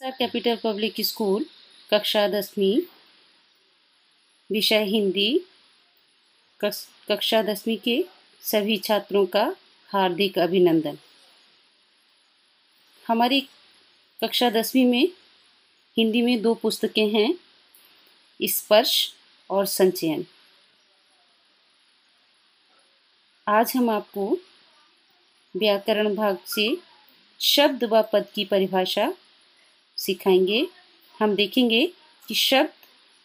sir capital public school कक्षा दसवीं विषय हिंदी कक्षा दसवीं के सभी छात्रों का हार्दिक अभिनंदन हमारी कक्षा दसवीं में हिंदी में दो पुस्तकें हैं स्पर्श और संचयन आज हम आपको व्याकरण भाग से शब्द व पद की परिभाषा सिखाएंगे हम देखेंगे कि शब्द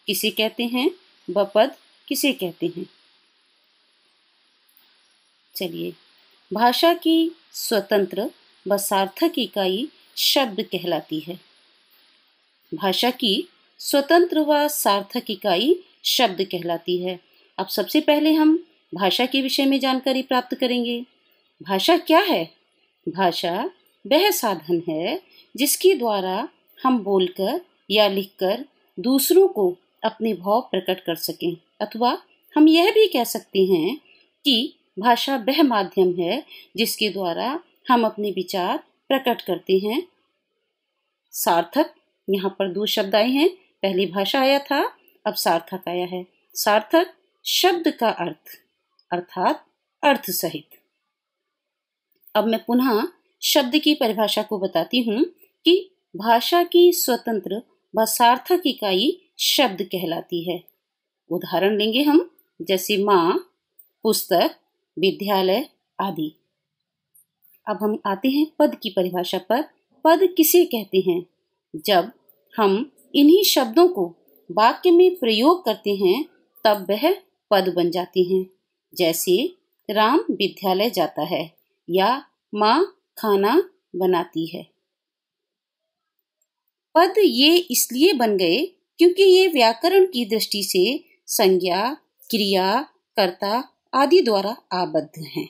किसे कहते हैं व पद किसे कहते हैं चलिए भाषा की स्वतंत्र व सार्थक इकाई शब्द कहलाती है भाषा की स्वतंत्र व सार्थक इकाई शब्द कहलाती है अब सबसे पहले हम भाषा के विषय में जानकारी प्राप्त करेंगे भाषा क्या है भाषा वह साधन है जिसके द्वारा हम बोलकर या लिखकर दूसरों को अपने भाव प्रकट कर सकें अथवा हम यह भी कह सकते हैं कि भाषा वह माध्यम है जिसके द्वारा हम अपने विचार प्रकट करते हैं सार्थक यहाँ पर दो शब्द आए हैं पहले भाषा आया था अब सार्थक आया है सार्थक शब्द का अर्थ अर्थात अर्थ सहित अब मैं पुनः शब्द की परिभाषा को बताती हूँ कि भाषा की स्वतंत्र व सार्थक इकाई शब्द कहलाती है उदाहरण लेंगे हम जैसे माँ पुस्तक विद्यालय आदि अब हम आते हैं पद की परिभाषा पर पद किसे कहते हैं जब हम इन्हीं शब्दों को वाक्य में प्रयोग करते हैं तब वह पद बन जाते हैं जैसे राम विद्यालय जाता है या माँ खाना बनाती है पद ये इसलिए बन गए क्योंकि ये व्याकरण की दृष्टि से संज्ञा क्रिया कर्ता आदि द्वारा आबद्ध हैं